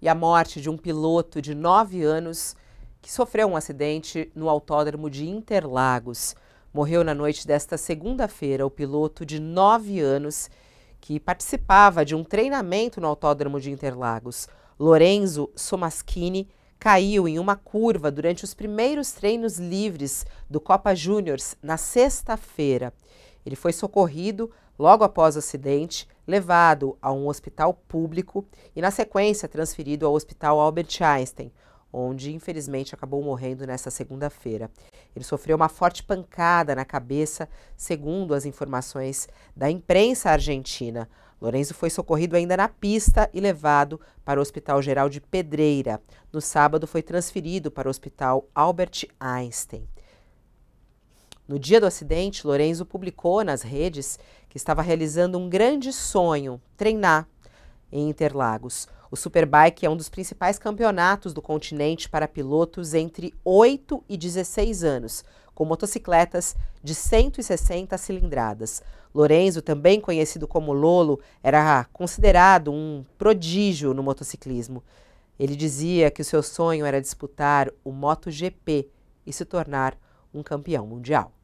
e a morte de um piloto de 9 anos que sofreu um acidente no autódromo de Interlagos. Morreu na noite desta segunda-feira o piloto de 9 anos que participava de um treinamento no autódromo de Interlagos. Lorenzo Somaschini caiu em uma curva durante os primeiros treinos livres do Copa Juniors na sexta-feira. Ele foi socorrido logo após o acidente, levado a um hospital público e, na sequência, transferido ao Hospital Albert Einstein, onde infelizmente acabou morrendo nesta segunda-feira. Ele sofreu uma forte pancada na cabeça, segundo as informações da imprensa argentina. Lorenzo foi socorrido ainda na pista e levado para o Hospital Geral de Pedreira. No sábado, foi transferido para o Hospital Albert Einstein. No dia do acidente, Lorenzo publicou nas redes que estava realizando um grande sonho: treinar em Interlagos. O Superbike é um dos principais campeonatos do continente para pilotos entre 8 e 16 anos, com motocicletas de 160 cilindradas. Lorenzo, também conhecido como Lolo, era considerado um prodígio no motociclismo. Ele dizia que o seu sonho era disputar o MotoGP e se tornar um campeão mundial.